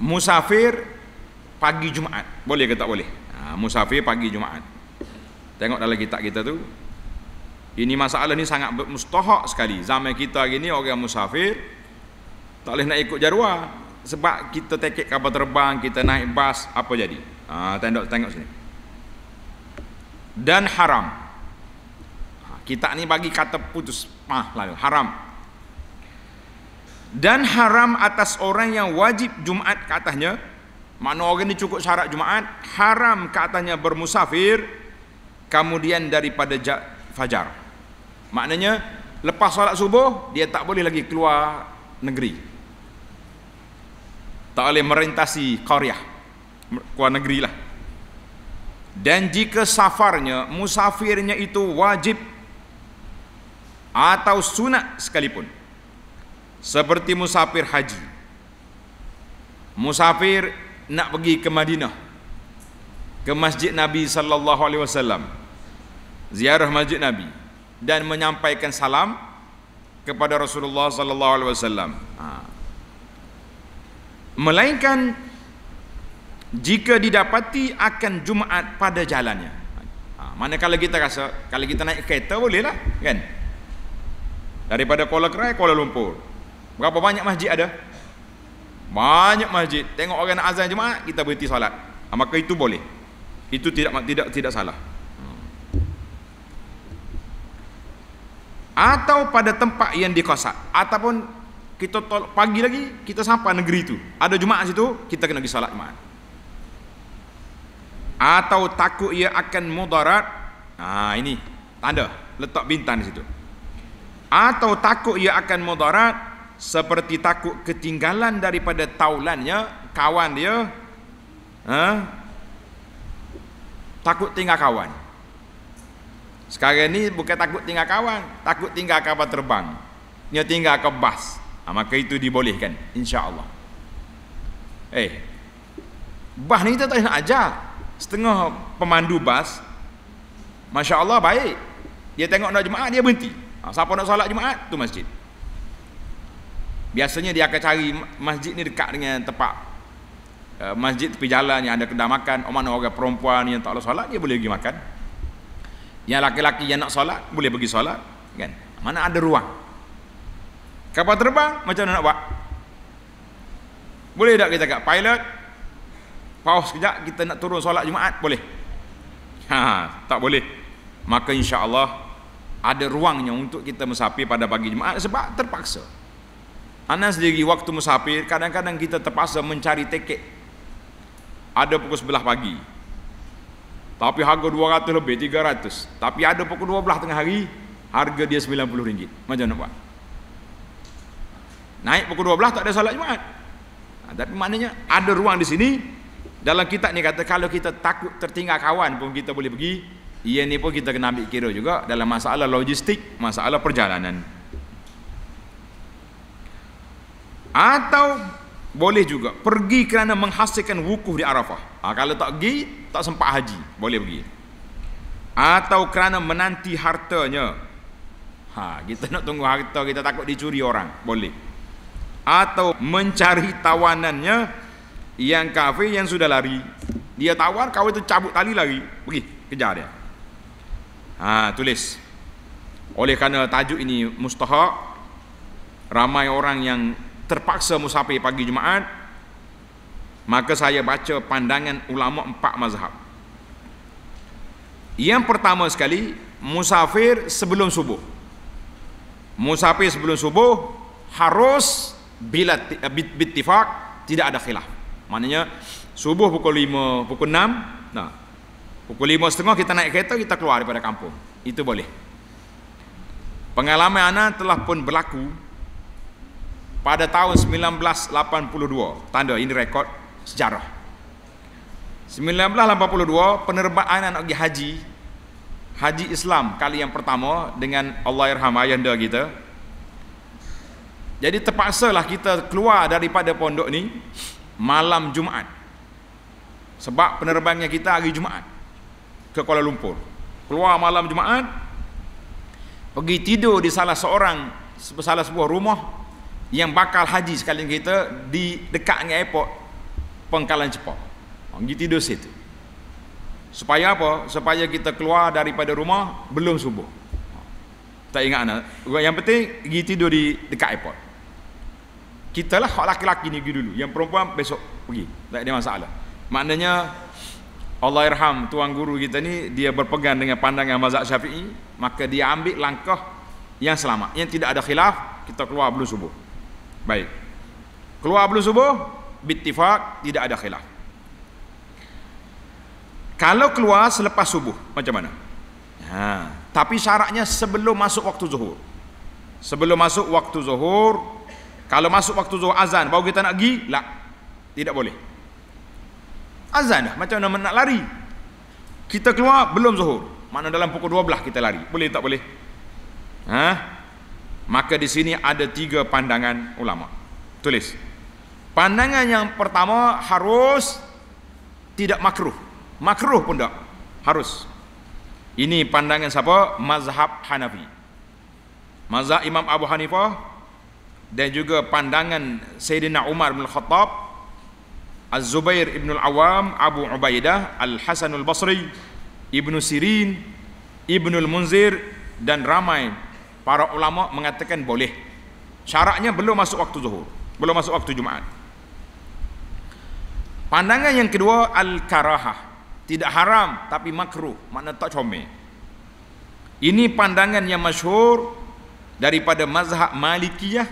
musafir pagi Jumaat. Boleh ke tak boleh? Ha, musafir pagi Jumaat. Tengok dalam kitab kita tu. Ini masalah ni sangat mustahak sekali. Zaman kita gini, ni orang musafir tak boleh nak ikut jarua sebab kita tiket kapal terbang, kita naik bas, apa jadi? Ha, tengok, tengok sini. Dan haram. Ha, kita ni bagi kata putus mah lah. Haram dan haram atas orang yang wajib Jumaat katanya, mana makna orang ini cukup syarat Jumaat haram katanya bermusafir kemudian daripada fajar maknanya lepas solat subuh dia tak boleh lagi keluar negeri tak boleh merintasi karyah keluar negeri lah dan jika safarnya musafirnya itu wajib atau sunat sekalipun seperti musafir haji musafir nak pergi ke Madinah ke masjid Nabi sallallahu alaihi wasallam ziarah masjid Nabi dan menyampaikan salam kepada Rasulullah sallallahu alaihi wasallam ha. melainkan jika didapati akan Jumaat pada jalannya ha, kalau kita rasa kalau kita naik kereta boleh bolehlah kan daripada Kuala Kerai Kuala Lumpur Berapa banyak masjid ada? Banyak masjid. Tengok orang nak azan jemaah, kita berhenti salat. Ha, ah, maka itu boleh. Itu tidak tidak tidak salah. Hmm. Atau pada tempat yang dikosak. Ataupun kita tol- pagi lagi, kita sampai negeri itu. Ada jemaah situ, kita kena pergi solat jemaah. Atau takut ia akan mudarat. Nah ini, tanda. Letak bintang di situ. Atau takut ia akan mudarat seperti takut ketinggalan daripada taulannya kawan dia ha? takut tinggal kawan sekarang ni bukan takut tinggal kawan takut tinggal kapal terbang dia tinggal ke bas ha, maka itu dibolehkan insya Allah. eh bas ni kita tak nak ajar setengah pemandu bas Masya Allah baik dia tengok nak jemaah dia berhenti ha, siapa nak salat jemaah tu masjid biasanya dia akan cari masjid ni dekat dengan tempat uh, masjid tepi jalan yang ada kedai makan orang oh, mana orang perempuan yang tak boleh solat dia boleh pergi makan yang laki-laki yang nak solat boleh pergi solat kan mana ada ruang kapal terbang macam mana nak buat boleh tak kita cakap pilot paus sekejap kita nak turun solat Jumaat boleh ha, tak boleh maka insyaAllah ada ruangnya untuk kita mesapi pada pagi Jumaat sebab terpaksa Anak sendiri waktu musafir kadang-kadang kita terpaksa mencari tiket. Ada pukul sebelah pagi. Tapi harga 200 lebih 300. Tapi ada pukul 12 tengah hari harga dia RM90. Macam mana buat? Naik pukul 12 tak ada salat Jumaat. Nah, ha, tapi maknanya ada ruang di sini dalam kitab ni kata kalau kita takut tertinggal kawan pun kita boleh pergi. Ia ni pun kita kena ambil kira juga dalam masalah logistik, masalah perjalanan. Atau boleh juga pergi kerana menghasilkan wukuf di Arafah. Ha, kalau tak pergi, tak sempat haji. Boleh pergi. Atau kerana menanti hartanya. Ha, kita nak tunggu harta, kita takut dicuri orang. Boleh. Atau mencari tawanannya yang kafe yang sudah lari. Dia tawar, kau itu cabut tali lari. Pergi, kejar dia. Ha, tulis. Oleh kerana tajuk ini mustahak, ramai orang yang terpaksa musafir pagi Jumaat maka saya baca pandangan ulama empat mazhab yang pertama sekali musafir sebelum subuh musafir sebelum subuh harus bila eh, bittifak tidak ada khilaf maknanya subuh pukul 5 pukul 6 nah pukul 5.30 kita naik kereta kita keluar daripada kampung itu boleh pengalaman ana telah pun berlaku pada tahun 1982 tanda ini rekod sejarah 1982 penerbangan anak pergi haji haji Islam kali yang pertama dengan Allah Irham Ayanda kita jadi terpaksalah kita keluar daripada pondok ni malam Jumaat sebab penerbangnya kita hari Jumaat ke Kuala Lumpur keluar malam Jumaat pergi tidur di salah seorang salah sebuah rumah yang bakal haji sekali kita di dekat dengan airport pengkalan cepat pergi tidur situ supaya apa? supaya kita keluar daripada rumah belum subuh tak ingat anak yang penting pergi tidur di dekat airport kita lah orang laki-laki ni pergi dulu yang perempuan besok pergi tak ada masalah maknanya Allah irham tuan guru kita ni dia berpegang dengan pandangan mazhab syafi'i maka dia ambil langkah yang selamat yang tidak ada khilaf kita keluar belum subuh Baik. Keluar belum subuh? Bittifak, tidak ada khilaf. Kalau keluar selepas subuh, macam mana? Ha. Tapi syaratnya sebelum masuk waktu zuhur. Sebelum masuk waktu zuhur, kalau masuk waktu zuhur azan, baru kita nak pergi, lah. Tidak boleh. Azan dah, macam mana nak lari? Kita keluar, belum zuhur. Mana dalam pukul 12 kita lari. Boleh tak boleh? Haa? Maka di sini ada tiga pandangan ulama. Tulis. Pandangan yang pertama harus tidak makruh. Makruh pun tak. Harus. Ini pandangan siapa? Mazhab Hanafi. Mazhab Imam Abu Hanifah dan juga pandangan Sayyidina Umar bin Khattab Az-Zubair ibn al-Awam Abu Ubaidah Al-Hasan al-Basri ibnu Sirin ibnu al-Munzir dan ramai para ulama mengatakan boleh syaratnya belum masuk waktu zuhur belum masuk waktu jumaat pandangan yang kedua al-karahah tidak haram tapi makruh makna tak comel ini pandangan yang masyhur daripada mazhab malikiyah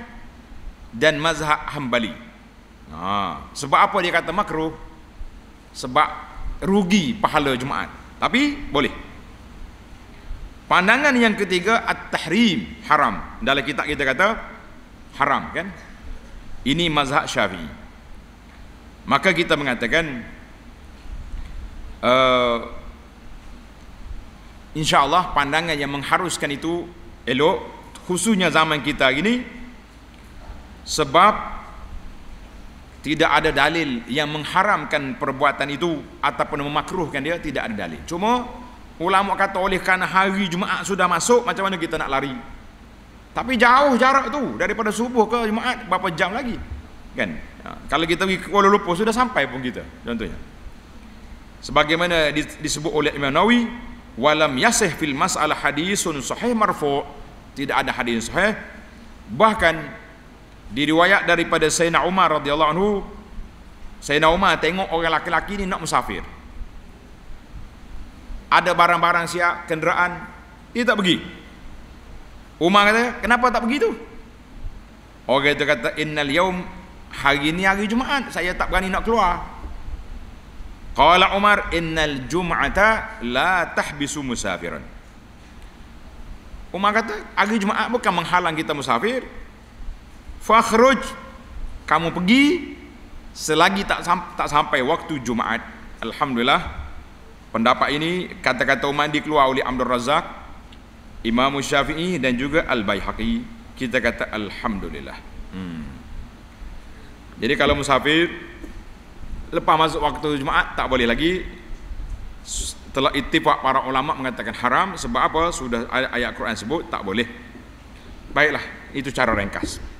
dan mazhab hambali ha. sebab apa dia kata makruh sebab rugi pahala jumaat tapi boleh Pandangan yang ketiga at-tahrim haram. Dalam kitab kita kata haram kan? Ini mazhab Syafi'i. Maka kita mengatakan uh, insya-Allah pandangan yang mengharuskan itu elok khususnya zaman kita ini sebab tidak ada dalil yang mengharamkan perbuatan itu ataupun memakruhkan dia tidak ada dalil cuma Ulama kata oleh kerana hari Jumaat sudah masuk macam mana kita nak lari? Tapi jauh jarak tu daripada subuh ke Jumaat berapa jam lagi? Kan? Ha, kalau kita pergi Kuala Lumpur sudah sampai pun kita contohnya. Sebagaimana disebut oleh Imam Nawawi, walam yasih fil mas'alah hadisun sahih marfu, tidak ada hadis sahih. Bahkan diriwayat daripada Sayyidina Umar radhiyallahu anhu, Sayyidina Umar tengok orang laki-laki ni nak musafir ada barang-barang siap, kenderaan, dia tak pergi. Umar kata, kenapa tak pergi tu? Orang itu kata, innal yaum hari ni hari Jumaat, saya tak berani nak keluar. Qala Umar, innal Jumaata la tahbisu musafiran. Umar kata, hari Jumaat bukan menghalang kita musafir. Fakhruj, kamu pergi selagi tak sampai waktu Jumaat. Alhamdulillah, Pendapat ini kata-kata Umar dikeluar oleh Abdul Razak, Imam Syafi'i dan juga Al Baihaqi. Kita kata alhamdulillah. Hmm. Jadi kalau musafir lepas masuk waktu Jumaat tak boleh lagi telah ittifaq para ulama mengatakan haram sebab apa sudah ayat Quran sebut tak boleh. Baiklah, itu cara ringkas.